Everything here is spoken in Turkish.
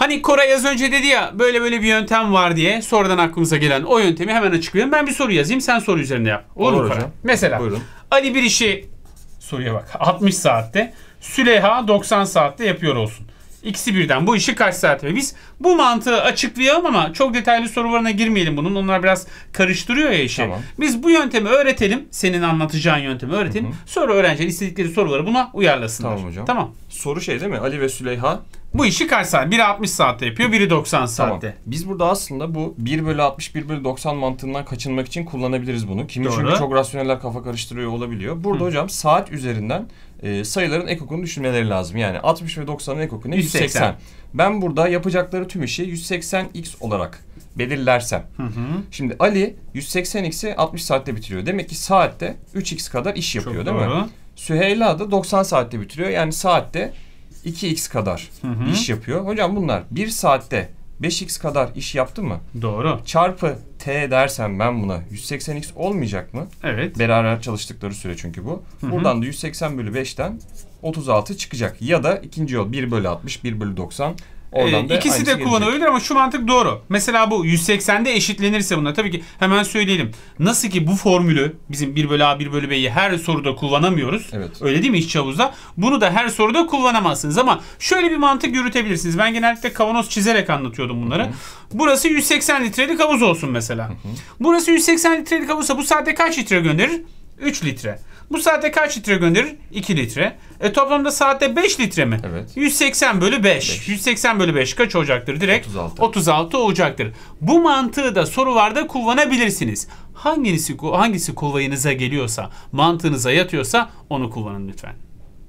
Hani Koray az önce dedi ya böyle böyle bir yöntem var diye sonradan aklımıza gelen o yöntemi hemen açıklayayım. Ben bir soru yazayım sen soru üzerinde yap. Olur, Olur mu Mesela Buyurun. Ali bir işi soruya bak 60 saatte Süleyha 90 saatte yapıyor olsun. İkisi birden bu işi kaç saat ve biz bu mantığı açıklayalım ama çok detaylı sorularına girmeyelim bunun. Onlar biraz karıştırıyor ya işi. Tamam. Biz bu yöntemi öğretelim. Senin anlatacağın yöntemi öğretelim. Hı hı. Sonra öğrenciler istedikleri soruları buna uyarlasınlar. Tamam hocam. Tamam. Soru şey değil mi? Ali ve Süleyha bu işi kaç saat? Biri 60 saatte yapıyor, biri 90 saatte. Tamam. Biz burada aslında bu 1 bölü 60, 1 bölü 90 mantığından kaçınmak için kullanabiliriz bunu. Kimi Doğru. çünkü çok rasyoneller kafa karıştırıyor olabiliyor. Burada Hı. hocam saat üzerinden e, sayıların ekokunu düşünmeleri lazım. Yani 60 ve 90'ın ekoku ne? 180. 180. Ben burada yapacakları tüm işi 180x olarak belirlersem. Hı hı. Şimdi Ali 180x'i 60 saatte bitiriyor. Demek ki saatte 3x kadar iş yapıyor Çok değil doğru. mi? Süheyla da 90 saatte bitiriyor. Yani saatte 2x kadar hı hı. iş yapıyor. Hocam bunlar 1 saatte 5x kadar iş yaptı mı? Doğru. Çarpı t dersem ben buna 180x olmayacak mı? Evet. Beraber çalıştıkları süre çünkü bu. Hı hı. Buradan da 180 bölü 5'ten 36 çıkacak. Ya da ikinci yol 1 bölü 60, 1 bölü 90 Oradan ee, da İkisi de kullanılabilir ama şu mantık doğru. Mesela bu 180'de eşitlenirse bunlar. Tabii ki hemen söyleyelim. Nasıl ki bu formülü bizim 1 bölü A 1 bölü B'yi her soruda kullanamıyoruz. Evet. Öyle değil mi işçi havuzda? Bunu da her soruda kullanamazsınız ama şöyle bir mantık yürütebilirsiniz. Ben genellikle kavanoz çizerek anlatıyordum bunları. Hı hı. Burası 180 litrelik havuz olsun mesela. Hı hı. Burası 180 litrelik havuzsa bu saatte kaç litre gönderir? 3 litre. Bu saatte kaç litre gönderir? 2 litre. E toplamda saatte 5 litre mi? Evet. 180 bölü 5. 5. 180 bölü 5 kaç olacaktır? Direkt 36. 36 olacaktır. Bu mantığı da sorularda kullanabilirsiniz. Hangisi, hangisi kolayınıza geliyorsa, mantığınıza yatıyorsa onu kullanın lütfen.